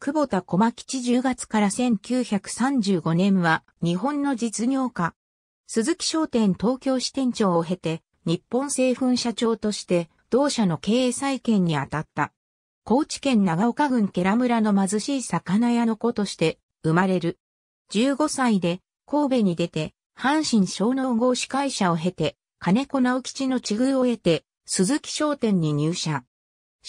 久保田小牧吉10月から1935年は日本の実業家。鈴木商店東京支店長を経て、日本製粉社長として同社の経営再建に当たった。高知県長岡郡ケラ村の貧しい魚屋の子として生まれる。15歳で神戸に出て、阪神小農合司会社を経て、金子直吉の地遇を得て、鈴木商店に入社。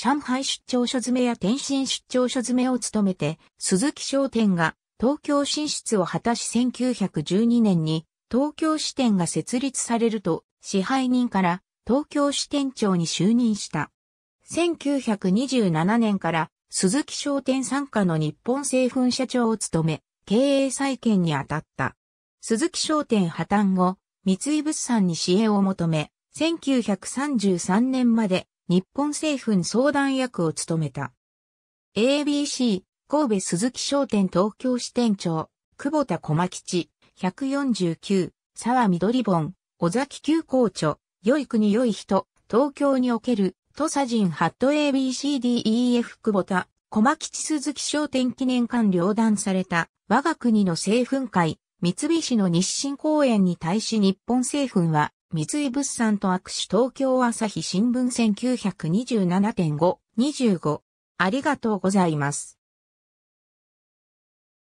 上海出張所詰めや天津出張所詰めを務めて、鈴木商店が東京進出を果たし1912年に東京支店が設立されると支配人から東京支店長に就任した。1927年から鈴木商店参加の日本製粉社長を務め、経営再建に当たった。鈴木商店破綻後、三井物産に支援を求め、1933年まで日本政府に相談役を務めた。ABC、神戸鈴木商店東京支店長、久保田駒吉、吉、149、沢緑本、尾崎急行著、良い国良い人、東京における、土佐人ハット ABCDEF 久保田、駒吉鈴木商店記念館両断された、我が国の政府会、三菱の日清公園に対し日本政府は、三井物産と握手東京朝日新聞1927.5、25。ありがとうございます。